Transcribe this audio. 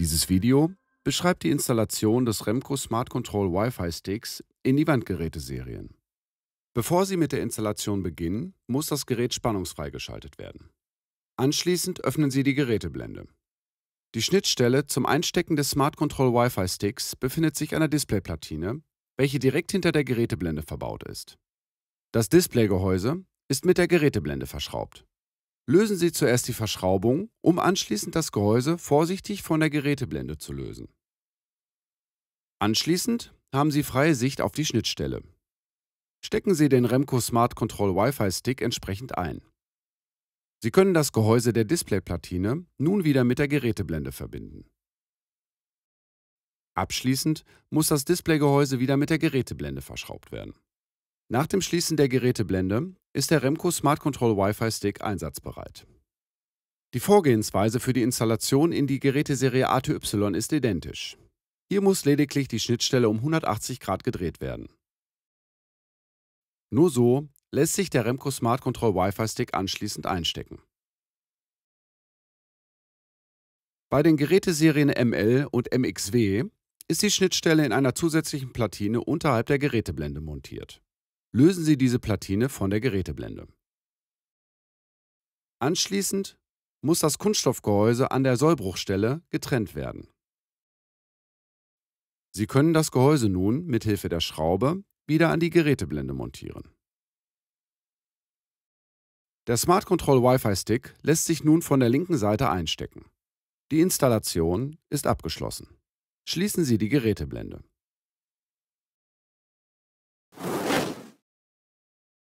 Dieses Video beschreibt die Installation des Remco Smart Control Wi-Fi Sticks in die Wandgeräteserien. Bevor Sie mit der Installation beginnen, muss das Gerät spannungsfrei geschaltet werden. Anschließend öffnen Sie die Geräteblende. Die Schnittstelle zum Einstecken des Smart Control Wi-Fi Sticks befindet sich an der Displayplatine, welche direkt hinter der Geräteblende verbaut ist. Das Displaygehäuse ist mit der Geräteblende verschraubt. Lösen Sie zuerst die Verschraubung, um anschließend das Gehäuse vorsichtig von der Geräteblende zu lösen. Anschließend haben Sie freie Sicht auf die Schnittstelle. Stecken Sie den Remco Smart Control Wi-Fi Stick entsprechend ein. Sie können das Gehäuse der Displayplatine nun wieder mit der Geräteblende verbinden. Abschließend muss das Displaygehäuse wieder mit der Geräteblende verschraubt werden. Nach dem Schließen der Geräteblende ist der Remco Smart Control Wi-Fi Stick einsatzbereit. Die Vorgehensweise für die Installation in die Geräteserie ATY ist identisch. Hier muss lediglich die Schnittstelle um 180 Grad gedreht werden. Nur so lässt sich der Remco Smart Control Wi-Fi Stick anschließend einstecken. Bei den Geräteserien ML und MXW ist die Schnittstelle in einer zusätzlichen Platine unterhalb der Geräteblende montiert. Lösen Sie diese Platine von der Geräteblende. Anschließend muss das Kunststoffgehäuse an der Sollbruchstelle getrennt werden. Sie können das Gehäuse nun mithilfe der Schraube wieder an die Geräteblende montieren. Der Smart Control Wi-Fi Stick lässt sich nun von der linken Seite einstecken. Die Installation ist abgeschlossen. Schließen Sie die Geräteblende.